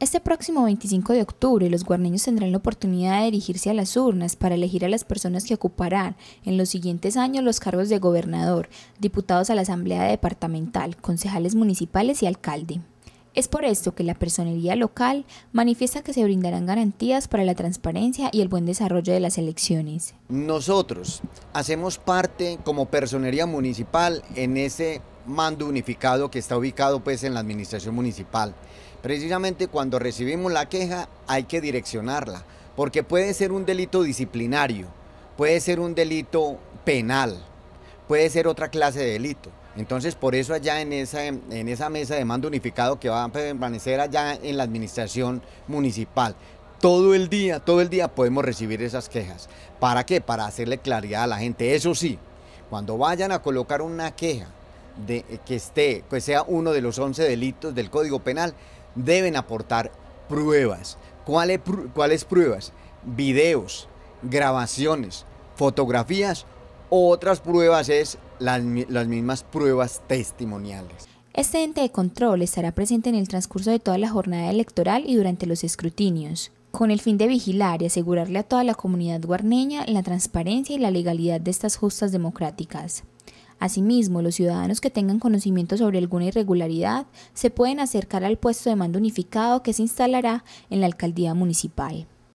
Este próximo 25 de octubre los guarneños tendrán la oportunidad de dirigirse a las urnas para elegir a las personas que ocuparán en los siguientes años los cargos de gobernador, diputados a la Asamblea Departamental, concejales municipales y alcalde. Es por esto que la personería local manifiesta que se brindarán garantías para la transparencia y el buen desarrollo de las elecciones. Nosotros hacemos parte como personería municipal en ese mando unificado que está ubicado pues en la administración municipal. Precisamente cuando recibimos la queja hay que direccionarla, porque puede ser un delito disciplinario, puede ser un delito penal, puede ser otra clase de delito. Entonces, por eso allá en esa, en esa mesa de mando unificado que va a permanecer allá en la administración municipal, todo el día, todo el día podemos recibir esas quejas. ¿Para qué? Para hacerle claridad a la gente. Eso sí, cuando vayan a colocar una queja que esté, que sea uno de los 11 delitos del Código Penal, deben aportar pruebas. ¿Cuáles, pruebas? Videos, grabaciones, fotografías. Otras pruebas es las, las mismas pruebas testimoniales. Este ente de control estará presente en el transcurso de toda la jornada electoral y durante los escrutinios, con el fin de vigilar y asegurarle a toda la comunidad guarneña la transparencia y la legalidad de estas justas democráticas. Asimismo, los ciudadanos que tengan conocimiento sobre alguna irregularidad se pueden acercar al puesto de mando unificado que se instalará en la alcaldía municipal.